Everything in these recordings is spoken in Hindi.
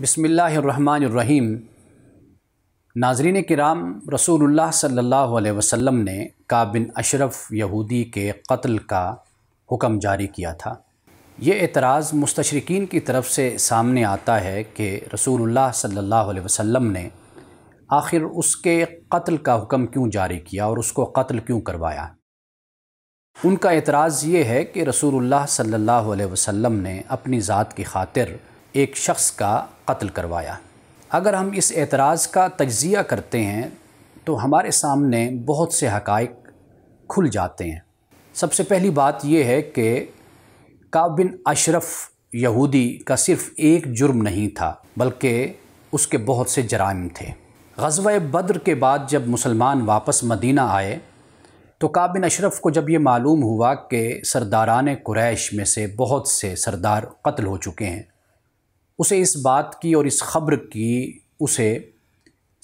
बसमीम नाजरीन कराम रसूलुल्लाह सल्लल्लाहु अलैहि वसल्लम ने काब बिन अशरफ यहूदी के कत्ल का हुक्म जारी किया था ये एतराज़ मुस्तशरकिन की तरफ से सामने आता है कि रसूलुल्लाह सल्लल्लाहु अलैहि वसल्लम ने आखिर उसके कत्ल का हुक्म क्यों जारी किया और उसको कत्ल क्यों करवाया उनका एतराज़ ये है कि रसूलुल्लाह सल्लल्लाहु अलैहि वसल्लम ने अपनी ज़ात की खातिर एक शख्स का कत्ल करवाया अगर हम इस एतराज़ का तजिया करते हैं तो हमारे सामने बहुत से हकाइक खुल जाते हैं सबसे पहली बात यह है कि काबिन अशरफ यहूदी का सिर्फ़ एक जुर्म नहीं था बल्कि उसके बहुत से जराइम थे गजवा बद्र के बाद जब मुसलमान वापस मदीना आए तो काबिन अशरफ को जब ये मालूम हुआ कि सरदारान क्रैश में से बहुत से सरदार कत्ल हो चुके हैं उसे इस बात की और इस ख़बर की उसे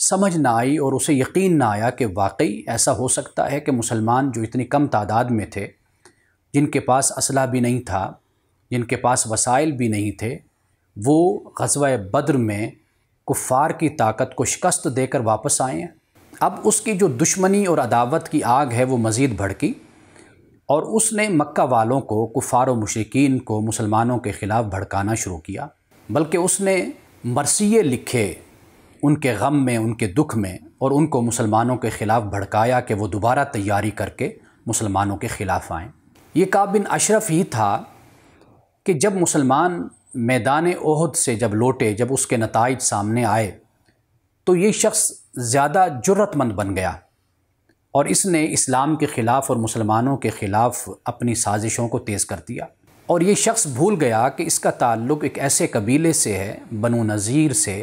समझ ना आई और उसे यकीन ना आया कि वाकई ऐसा हो सकता है कि मुसलमान जो इतनी कम तादाद में थे जिनके पास असला भी नहीं था जिनके पास वसाइल भी नहीं थे वो गजवा बद्र में कुफ़ार की ताकत को शिकस्त देकर वापस आए हैं अब उसकी जो दुश्मनी और अदावत की आग है वो मज़ीद भड़की और उसने मक्का वालों को कुफ़ार व मशरकिन को मुसलमानों के ख़िलाफ़ भड़काना शुरू किया बल्कि उसने मरसिए लिखे उनके गम में उनके दुख में और उनको मुसलमानों के ख़िलाफ़ भड़काया कि वो दोबारा तैयारी करके मुसलमानों के ख़िलाफ़ आएँ ये काबिन अशरफ ही था कि जब मुसलमान मैदान ओहद से जब लौटे जब उसके नतज सामने आए तो ये शख्स ज़्यादा ज़रूरतमंद बन गया और इसने इस्लाम के ख़िलाफ़ और मुसलमानों के ख़िलाफ़ अपनी साजिशों को तेज़ कर दिया और ये शख्स भूल गया कि इसका ताल्लुक़ एक ऐसे कबीले से है बनो नज़ीर से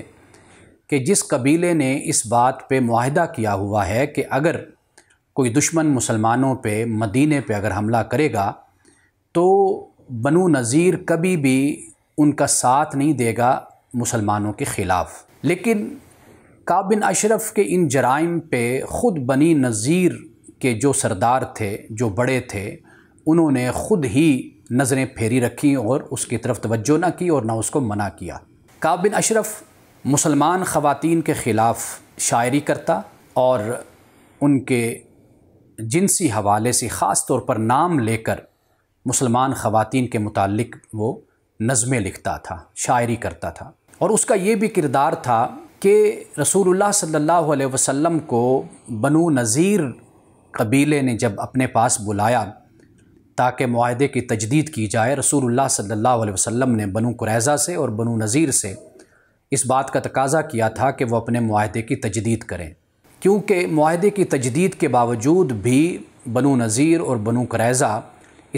कि जिस कबीले ने इस बात पे माहदा किया हुआ है कि अगर कोई दुश्मन मुसलमानों पे मदीने पे अगर हमला करेगा तो बनो नज़ीर कभी भी उनका साथ नहीं देगा मुसलमानों के ख़िलाफ़ लेकिन काबिन अशरफ के इन जराइम पे ख़ुद बनी नज़ीर के जो सरदार थे जो बड़े थे उन्होंने ख़ुद ही नज़रें फेरी रखी और उसकी तरफ तवज्जो ना की और ना उसको मना किया काब बिन अशरफ मुसलमान ख़वातीन के ख़िलाफ़ शायरी करता और उनके जिनसी हवाले से ख़ास तौर पर नाम लेकर मुसलमान ख़वातीन के मुतालिक वो नज़में लिखता था शायरी करता था और उसका ये भी किरदार था कि रसूलुल्लाह सल्लल्लाहु अलैहि वसल्लम को बनु नज़ीर कबीले ने जब अपने पास बुलाया ताकि माहदे की तजदीद की जाए रसूल सल्ला वसम ने बनु कुरैज़ा से और बनु नज़ीर से इस बात का तकाजा किया था कि वह अपने माहदे की तजदीद करें क्योंकि माहदे की तजदीद के बावजूद भी बनु नज़ीर और बनु कुरैज़ा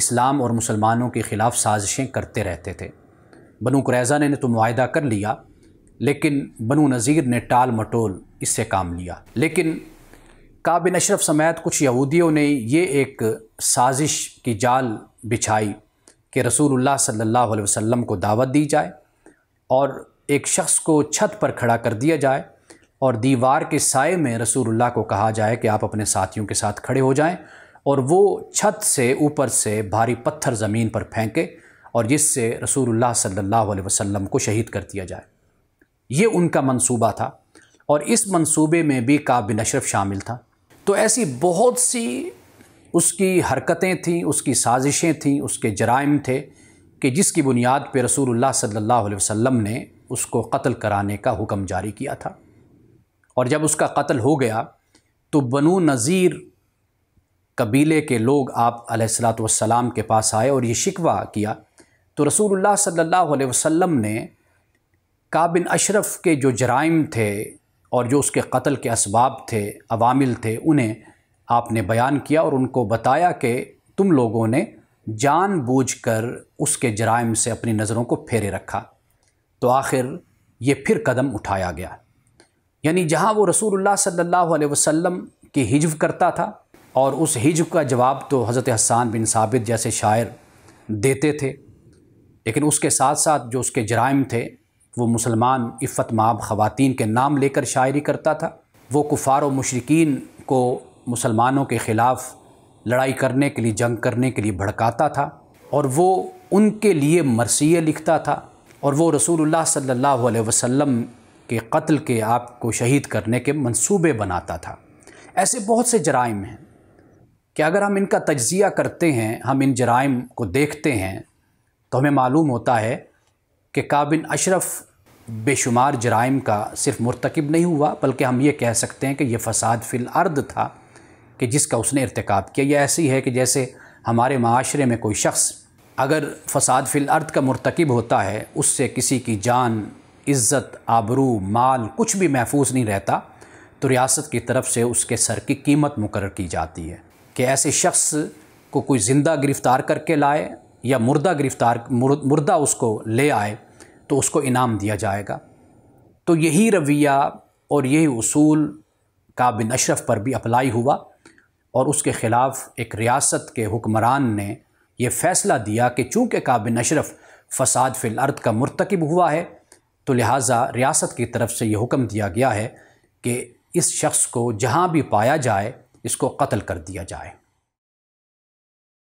इस्लाम और मुसलमानों के ख़िलाफ़ साजिशें करते रहते थे बनु कुरैज़ा ने तो माह कर लिया लेकिन बनु नज़ीर ने टाल मटोल इससे काम लिया लेकिन काबिन अशरफ समेत कुछ यहूदियों ने ये एक साजिश की जाल बिछाई कि रसूलुल्लाह सल्लल्लाहु अलैहि वसल्लम को दावत दी जाए और एक शख्स को छत पर खड़ा कर दिया जाए और दीवार के साय में रसूलुल्लाह को कहा जाए कि आप अपने साथियों के साथ खड़े हो जाएं और वो छत से ऊपर से भारी पत्थर ज़मीन पर फेंके और जिससे रसूलुल्लाह सल्लल्लाहु अलैहि वसल्लम को शहीद कर दिया जाए ये उनका मंसूबा था और इस मंसूबे में भी काबिन अशरफ शामिल था तो ऐसी बहुत सी उसकी हरकतें थीं उसकी साजिशें थीं उसके जराइम थे कि जिसकी बुनियाद पर रसूलुल्लाह सल्लल्लाहु अलैहि वसल्लम ने उसको कत्ल कराने का हुक्म जारी किया था और जब उसका कत्ल हो गया तो बनु नज़ीर कबीले के लोग आप सलाम के पास आए और ये शिकवा किया तो रसूलुल्लाह सल्लल्लाहु अलैहि वसल्लम ने काबिन अशरफ़ के जो जराइम थे और जो उसके कत्ल के इसबाब थे अवामिल थे उन्हें आपने बयान किया और उनको बताया कि तुम लोगों ने जानबूझकर उसके जराइम से अपनी नज़रों को फेरे रखा तो आखिर ये फिर कदम उठाया गया यानी जहाँ वो रसूलुल्लाह सल्लल्लाहु अलैहि वसल्लम की हिजव करता था और उस हिजव का जवाब तो हज़रत हसान बिन साबित जैसे शायर देते थे लेकिन उसके साथ साथ जो उसके जराइम थे वो मुसलमान इफ़त माब ख़वातीन के नाम लेकर शायरी करता था वो कुफ़ार व मशरकिन को मुसलमानों के ख़िलाफ़ लड़ाई करने के लिए जंग करने के लिए भड़काता था और वो उनके लिए मरसिए लिखता था और वो रसूलुल्लाह सल्लल्लाहु अलैहि वसल्लम के कत्ल के आप को शहीद करने के मंसूबे बनाता था ऐसे बहुत से जराइम हैं कि अगर हम इनका तजिया करते हैं हम इन जराइम को देखते हैं तो हमें मालूम होता है कि काबिन अशरफ बेशुमार जराइम का सिर्फ मरतकब नहीं हुआ बल्कि हम ये कह सकते हैं कि यह फ़साद फिल अर्द था कि जिसका उसने इरतकब किया यह ऐसी है कि जैसे हमारे माशरे में कोई शख्स अगर फ़साद फिल अर्द का मरतकब होता है उससे किसी की जान इज़्ज़त आबरू माल कुछ भी महफूज नहीं रहता तो रियासत की तरफ से उसके सर की कीमत मुकर की जाती है कि ऐसे शख्स को कोई ज़िंदा गिरफ़्तार करके लाए या मुर्दा गिरफ़्तार मुर्दा उसको ले आए तो उसको इनाम दिया जाएगा तो यही रवैया और यही उसूल का बिन अशरफ पर भी अप्लाई हुआ और उसके ख़िलाफ़ एक रियासत के हुक्मरान ने यह फ़ैसला दिया कि चूँकि काबिन अशरफ फ़साद फिल अर्द का मरतकब हुआ है तो लिहाजा रियासत की तरफ से यह हुक्म दिया गया है कि इस शख्स को जहाँ भी पाया जाए इसको कत्ल कर दिया जाए